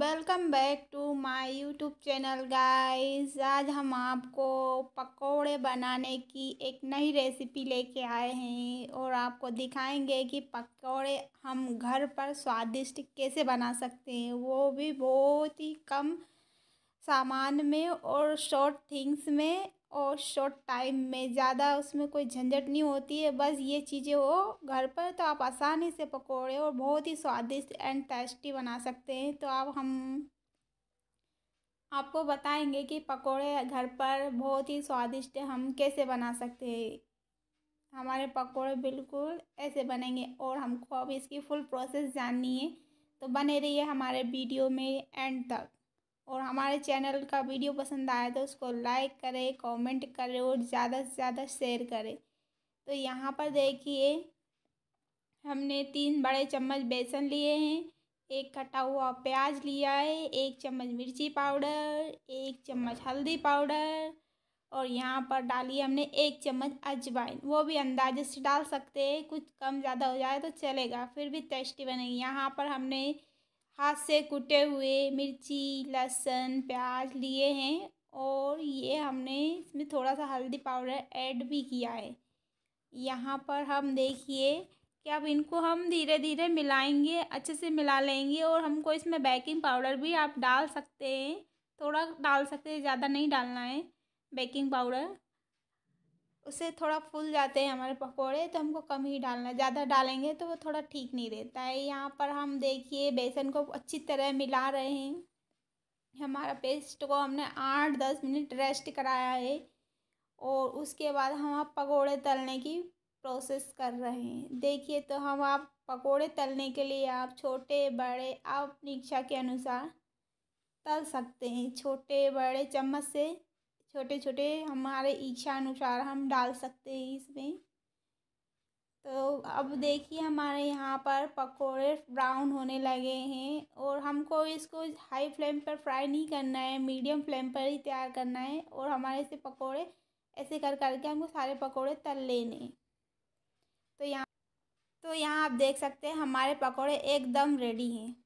welcome back to my YouTube channel guys आज हम आपको पकोड़े बनाने की एक नई रेसिपी लेके आए हैं और आपको दिखाएंगे कि पकोड़े हम घर पर स्वादिष्ट कैसे बना सकते हैं वो भी बहुत ही कम सामान में और शॉर्ट थिंग्स में और शॉर्ट टाइम में ज़्यादा उसमें कोई झंझट नहीं होती है बस ये चीज़ें हो घर पर तो आप आसानी से पकोड़े और बहुत ही स्वादिष्ट एंड टेस्टी बना सकते हैं तो आप हम आपको बताएंगे कि पकोड़े घर पर बहुत ही स्वादिष्ट हम कैसे बना सकते हैं हमारे पकोड़े बिल्कुल ऐसे बनेंगे और हमको अब इसकी फुल प्रोसेस जाननी है तो बने रहिए हमारे वीडियो में एंड तक और हमारे चैनल का वीडियो पसंद आया तो उसको लाइक करें कमेंट करें और ज़्यादा से ज़्यादा शेयर करें तो यहाँ पर देखिए हमने तीन बड़े चम्मच बेसन लिए हैं एक कटा हुआ प्याज लिया है एक चम्मच मिर्ची पाउडर एक चम्मच हल्दी पाउडर और यहाँ पर डाली हमने एक चम्मच अजवाइन वो भी अंदाजे से डाल सकते हैं कुछ कम ज़्यादा हो जाए तो चलेगा फिर भी टेस्टी बनेगी यहाँ पर हमने हाथ से कुटे हुए मिर्ची लहसुन प्याज लिए हैं और ये हमने इसमें थोड़ा सा हल्दी पाउडर ऐड भी किया है यहाँ पर हम देखिए कि अब इनको हम धीरे धीरे मिलाएंगे अच्छे से मिला लेंगे और हमको इसमें बेकिंग पाउडर भी आप डाल सकते हैं थोड़ा डाल सकते हैं ज़्यादा नहीं डालना है बेकिंग पाउडर उससे थोड़ा फूल जाते हैं हमारे पकोड़े तो हमको कम ही डालना है ज़्यादा डालेंगे तो वो थोड़ा ठीक नहीं रहता है यहाँ पर हम देखिए बेसन को अच्छी तरह मिला रहे हैं हमारा पेस्ट को हमने आठ दस मिनट रेस्ट कराया है और उसके बाद हम आप पकौड़े तलने की प्रोसेस कर रहे हैं देखिए तो हम आप पकौड़े तलने के लिए आप छोटे बड़े आप इच्छा के अनुसार तल सकते हैं छोटे बड़े चम्मच से छोटे छोटे हमारे इच्छा अनुसार हम डाल सकते हैं इसमें तो अब देखिए हमारे यहाँ पर पकोड़े ब्राउन होने लगे हैं और हमको इसको हाई फ्लेम पर फ्राई नहीं करना है मीडियम फ्लेम पर ही तैयार करना है और हमारे से पकोड़े ऐसे कर करके हमको सारे पकोड़े तल लेने तो यहाँ तो यहाँ आप देख सकते हैं हमारे पकोड़े एकदम रेडी हैं